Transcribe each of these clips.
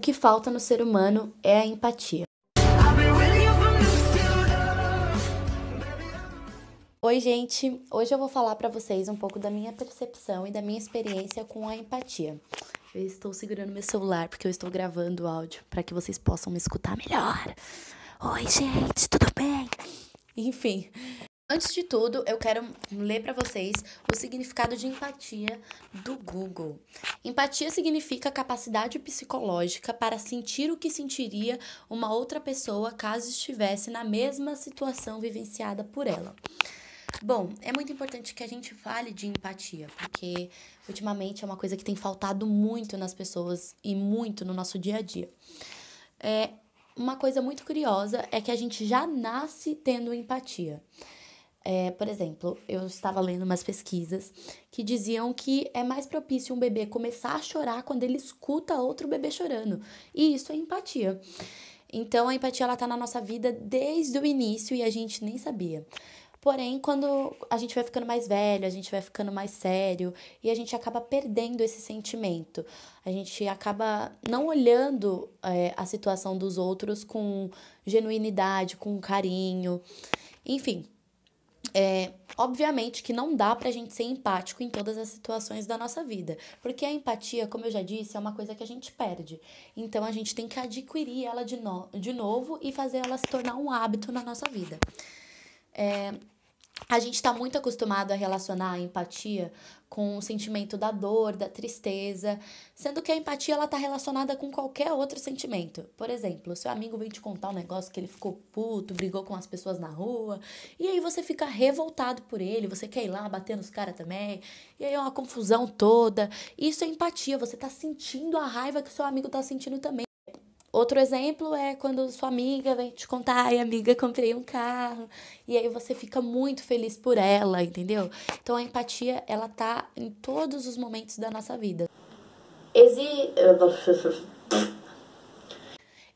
O que falta no ser humano é a empatia. Oi, gente. Hoje eu vou falar para vocês um pouco da minha percepção e da minha experiência com a empatia. Eu estou segurando meu celular porque eu estou gravando o áudio para que vocês possam me escutar melhor. Oi, gente, tudo bem? Enfim, Antes de tudo, eu quero ler para vocês o significado de empatia do Google. Empatia significa capacidade psicológica para sentir o que sentiria uma outra pessoa caso estivesse na mesma situação vivenciada por ela. Bom, é muito importante que a gente fale de empatia, porque ultimamente é uma coisa que tem faltado muito nas pessoas e muito no nosso dia a dia. É, uma coisa muito curiosa é que a gente já nasce tendo empatia. É, por exemplo, eu estava lendo umas pesquisas que diziam que é mais propício um bebê começar a chorar quando ele escuta outro bebê chorando. E isso é empatia. Então, a empatia ela tá na nossa vida desde o início e a gente nem sabia. Porém, quando a gente vai ficando mais velho, a gente vai ficando mais sério e a gente acaba perdendo esse sentimento. A gente acaba não olhando é, a situação dos outros com genuinidade, com carinho. Enfim, é, obviamente que não dá pra gente ser empático em todas as situações da nossa vida, porque a empatia, como eu já disse, é uma coisa que a gente perde. Então a gente tem que adquirir ela de, no, de novo e fazer ela se tornar um hábito na nossa vida. É, a gente está muito acostumado a relacionar a empatia com o sentimento da dor, da tristeza, sendo que a empatia ela está relacionada com qualquer outro sentimento. Por exemplo, seu amigo vem te contar um negócio que ele ficou puto, brigou com as pessoas na rua, e aí você fica revoltado por ele, você quer ir lá bater nos caras também, e aí é uma confusão toda. Isso é empatia, você está sentindo a raiva que seu amigo está sentindo também. Outro exemplo é quando sua amiga vem te contar, ai, amiga, comprei um carro, e aí você fica muito feliz por ela, entendeu? Então a empatia, ela tá em todos os momentos da nossa vida. Exi...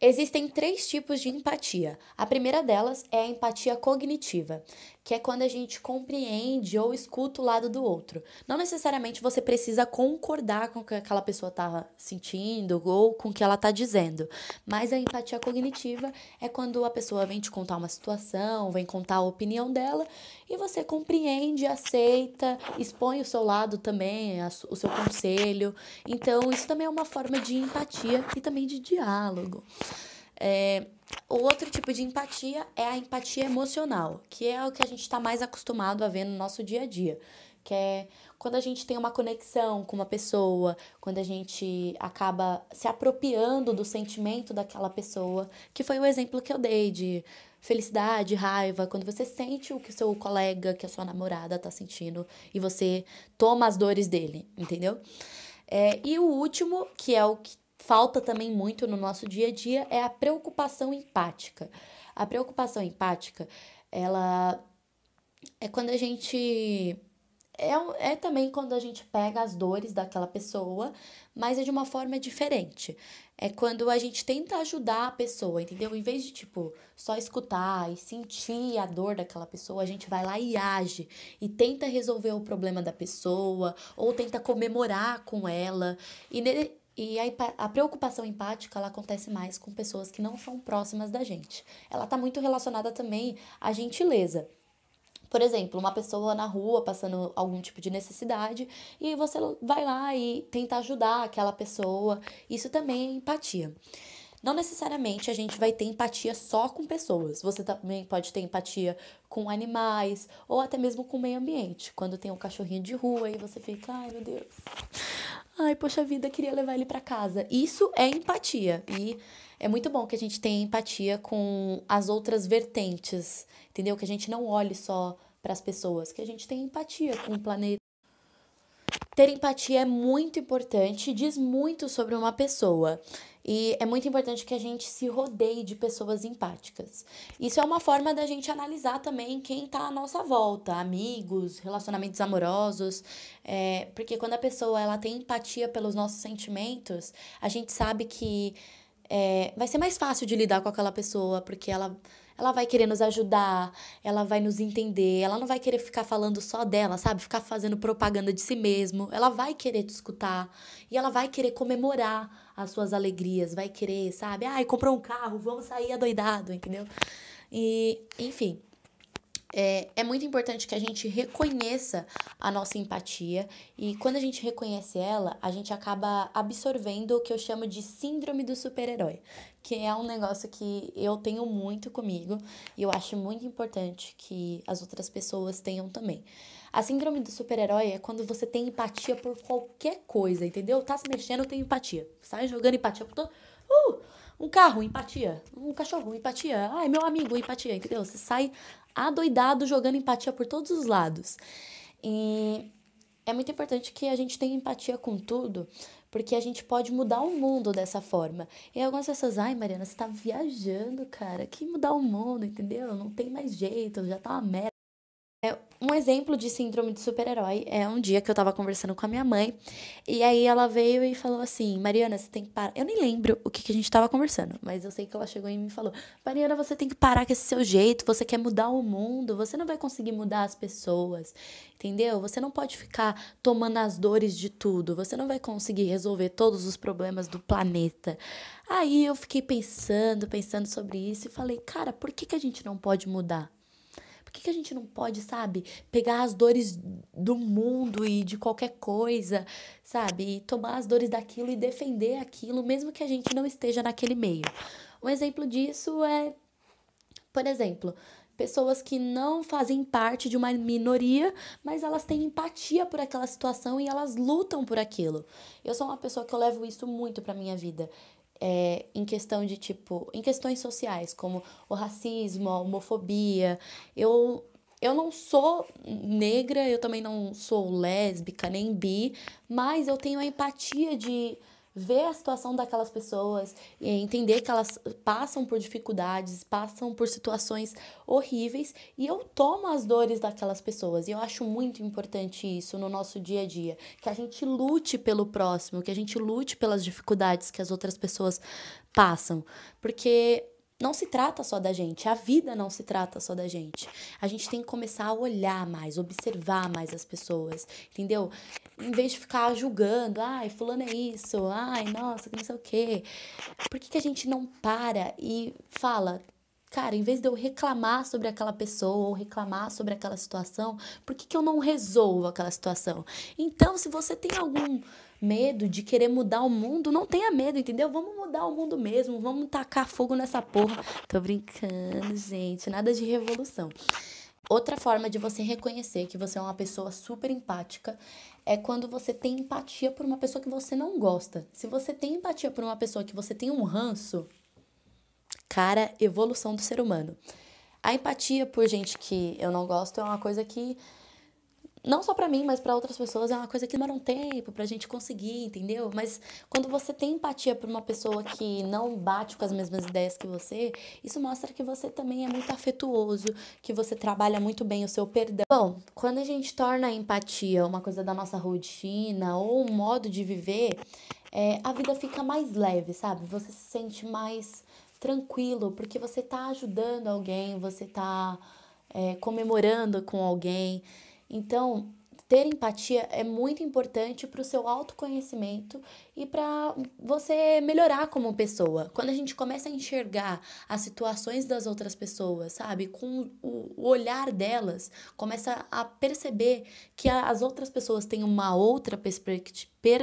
Existem três tipos de empatia. A primeira delas é a empatia cognitiva, que é quando a gente compreende ou escuta o lado do outro. Não necessariamente você precisa concordar com o que aquela pessoa está sentindo ou com o que ela está dizendo, mas a empatia cognitiva é quando a pessoa vem te contar uma situação, vem contar a opinião dela e você compreende, aceita, expõe o seu lado também, o seu conselho. Então, isso também é uma forma de empatia e também de diálogo. É, o outro tipo de empatia é a empatia emocional, que é o que a gente está mais acostumado a ver no nosso dia a dia, que é quando a gente tem uma conexão com uma pessoa, quando a gente acaba se apropriando do sentimento daquela pessoa, que foi o exemplo que eu dei de felicidade, raiva, quando você sente o que seu colega, que a sua namorada está sentindo e você toma as dores dele, entendeu? É, e o último, que é o que falta também muito no nosso dia a dia é a preocupação empática. A preocupação empática, ela é quando a gente é, é também quando a gente pega as dores daquela pessoa, mas é de uma forma diferente. É quando a gente tenta ajudar a pessoa, entendeu? Em vez de, tipo, só escutar e sentir a dor daquela pessoa, a gente vai lá e age e tenta resolver o problema da pessoa ou tenta comemorar com ela. E, e a, a, preocupação empática ela acontece mais com pessoas que não são próximas da gente. Ela está muito relacionada também à gentileza. Por exemplo, uma pessoa na rua passando algum tipo de necessidade e você vai lá e tenta ajudar aquela pessoa. Isso também é empatia. Não necessariamente a gente vai ter empatia só com pessoas. Você também pode ter empatia com animais ou até mesmo com o meio ambiente. Quando tem um cachorrinho de rua e você fica, ai meu Deus. Ai, poxa vida, queria levar ele para casa. Isso é empatia. E é muito bom que a gente tenha empatia com as outras vertentes, entendeu? Que a gente não olhe só para as pessoas, que a gente tenha empatia com o planeta. Ter empatia é muito importante, diz muito sobre uma pessoa. E é muito importante que a gente se rodeie de pessoas empáticas. Isso é uma forma da gente analisar também quem está à nossa volta, amigos, relacionamentos amorosos, é, porque quando a pessoa ela tem empatia pelos nossos sentimentos, a gente sabe que é, vai ser mais fácil de lidar com aquela pessoa, porque ela ela vai querer nos ajudar, ela vai nos entender, ela não vai querer ficar falando só dela, sabe? Ficar fazendo propaganda de si mesmo, ela vai querer te escutar e ela vai querer comemorar as suas alegrias, vai querer, sabe? Ai, comprou um carro, vamos sair adoidado, entendeu? E, enfim. É, é muito importante que a gente reconheça a nossa empatia e quando a gente reconhece ela, a gente acaba absorvendo o que eu chamo de síndrome do super-herói, que é um negócio que eu tenho muito comigo e eu acho muito importante que as outras pessoas tenham também. A síndrome do super-herói é quando você tem empatia por qualquer coisa, entendeu? Tá se mexendo, tem empatia. Sai jogando empatia por todo. Uh, um carro, empatia. Um cachorro, empatia. Ai, meu amigo, empatia, entendeu? Você sai adoidado jogando empatia por todos os lados. E é muito importante que a gente tenha empatia com tudo, porque a gente pode mudar o mundo dessa forma. E algumas pessoas, ai, Mariana, você tá viajando, cara, que mudar o mundo, entendeu? Não tem mais jeito, já tá uma merda. É, um exemplo de síndrome de super-herói é um dia que eu tava conversando com a minha mãe, e aí ela veio e falou assim: Mariana, você tem que parar. Eu nem lembro o que, que a gente tava conversando, mas eu sei que ela chegou e me falou: Mariana, você tem que parar com esse seu jeito, você quer mudar o mundo, você não vai conseguir mudar as pessoas, entendeu? Você não pode ficar tomando as dores de tudo, você não vai conseguir resolver todos os problemas do planeta. Aí eu fiquei pensando, pensando sobre isso e falei: cara, por que, que a gente não pode mudar? Por que, que a gente não pode, sabe, pegar as dores do mundo e de qualquer coisa, sabe? E tomar as dores daquilo e defender aquilo, mesmo que a gente não esteja naquele meio. Um exemplo disso é, por exemplo, pessoas que não fazem parte de uma minoria, mas elas têm empatia por aquela situação e elas lutam por aquilo. Eu sou uma pessoa que eu levo isso muito para minha vida é, em questão de tipo, em questões sociais, como o racismo, a homofobia. Eu, eu não sou negra, eu também não sou lésbica nem bi, mas eu tenho a empatia de ver a situação daquelas pessoas, entender que elas passam por dificuldades, passam por situações horríveis e eu tomo as dores daquelas pessoas. E eu acho muito importante isso no nosso dia a dia, que a gente lute pelo próximo, que a gente lute pelas dificuldades que as outras pessoas passam, porque não se trata só da gente, a vida não se trata só da gente. A gente tem que começar a olhar mais, observar mais as pessoas, entendeu? Em vez de ficar julgando, ai, fulano é isso, ai, nossa, que não sei o quê. Por que, que a gente não para e fala, cara, em vez de eu reclamar sobre aquela pessoa ou reclamar sobre aquela situação, por que, que eu não resolvo aquela situação? Então, se você tem algum medo de querer mudar o mundo, não tenha medo, entendeu? Vamos mudar o mundo mesmo, vamos tacar fogo nessa porra. Tô brincando, gente, nada de revolução. Outra forma de você reconhecer que você é uma pessoa super empática é quando você tem empatia por uma pessoa que você não gosta. Se você tem empatia por uma pessoa que você tem um ranço, cara evolução do ser humano. A empatia por gente que eu não gosto é uma coisa que não só para mim, mas para outras pessoas é uma coisa que demora um tempo pra gente conseguir, entendeu? Mas quando você tem empatia por uma pessoa que não bate com as mesmas ideias que você, isso mostra que você também é muito afetuoso, que você trabalha muito bem o seu perdão. Bom, quando a gente torna a empatia uma coisa da nossa rotina ou um modo de viver, é, a vida fica mais leve, sabe? Você se sente mais tranquilo, porque você está ajudando alguém, você está é, eh, comemorando com alguém. Então, ter empatia é muito importante para o seu autoconhecimento e para você melhorar como pessoa. Quando a gente começa a enxergar as situações das outras pessoas, sabe, com o olhar delas, começa a perceber que as outras pessoas têm uma outra perspectiva. Per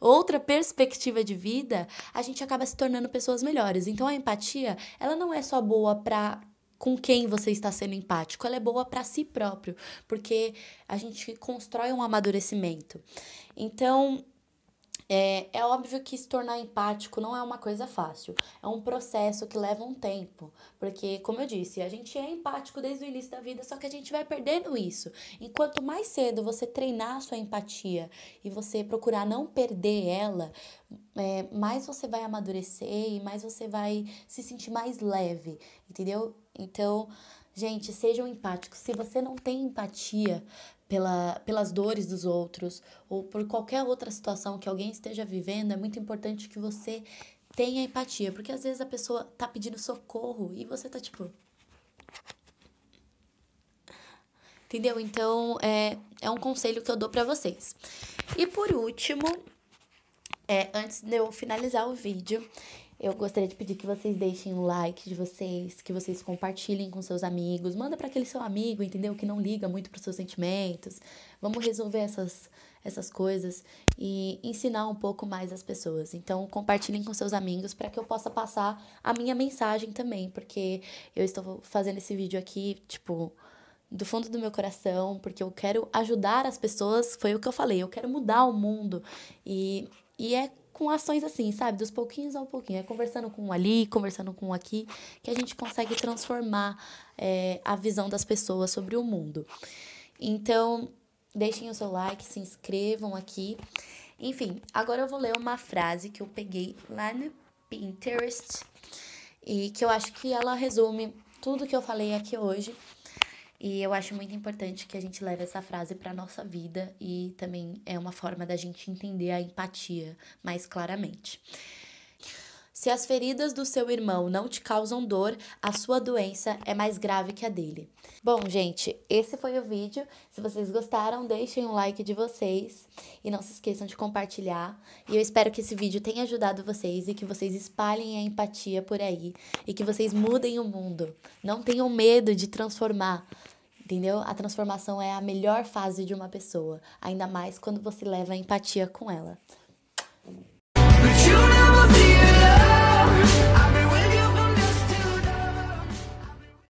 outra perspectiva de vida, a gente acaba se tornando pessoas melhores. Então a empatia, ela não é só boa para com quem você está sendo empático, ela é boa para si próprio, porque a gente constrói um amadurecimento. Então, é, é óbvio que se tornar empático não é uma coisa fácil, é um processo que leva um tempo, porque, como eu disse, a gente é empático desde o início da vida, só que a gente vai perdendo isso. E quanto mais cedo você treinar a sua empatia e você procurar não perder ela, é, mais você vai amadurecer e mais você vai se sentir mais leve, entendeu? Então, gente, sejam empáticos. Se você não tem empatia, pela, pelas dores dos outros ou por qualquer outra situação que alguém esteja vivendo, é muito importante que você tenha empatia, porque às vezes a pessoa tá pedindo socorro e você tá tipo. Entendeu? Então, é, é um conselho que eu dou para vocês. E por último, é, antes de eu finalizar o vídeo, eu gostaria de pedir que vocês deixem um like de vocês, que vocês compartilhem com seus amigos, manda para aquele seu amigo, entendeu? Que não liga muito para seus sentimentos. Vamos resolver essas essas coisas e ensinar um pouco mais as pessoas. Então, compartilhem com seus amigos para que eu possa passar a minha mensagem também, porque eu estou fazendo esse vídeo aqui, tipo, do fundo do meu coração, porque eu quero ajudar as pessoas, foi o que eu falei, eu quero mudar o mundo. E, e é com ações assim, sabe? Dos pouquinhos ao pouquinho. É conversando com um ali, conversando com um aqui, que a gente consegue transformar é, a visão das pessoas sobre o mundo. Então, deixem o seu like, se inscrevam aqui. Enfim, agora eu vou ler uma frase que eu peguei lá no Pinterest e que eu acho que ela resume tudo que eu falei aqui hoje. E eu acho muito importante que a gente leve essa frase para nossa vida e também é uma forma da gente entender a empatia mais claramente. Se as feridas do seu irmão não te causam dor, a sua doença é mais grave que a dele. Bom, gente, esse foi o vídeo. Se vocês gostaram, deixem um like de vocês e não se esqueçam de compartilhar. E eu espero que esse vídeo tenha ajudado vocês e que vocês espalhem a empatia por aí e que vocês mudem o mundo. Não tenham medo de transformar entendeu? A transformação é a melhor fase de uma pessoa, ainda mais quando você leva a empatia com ela.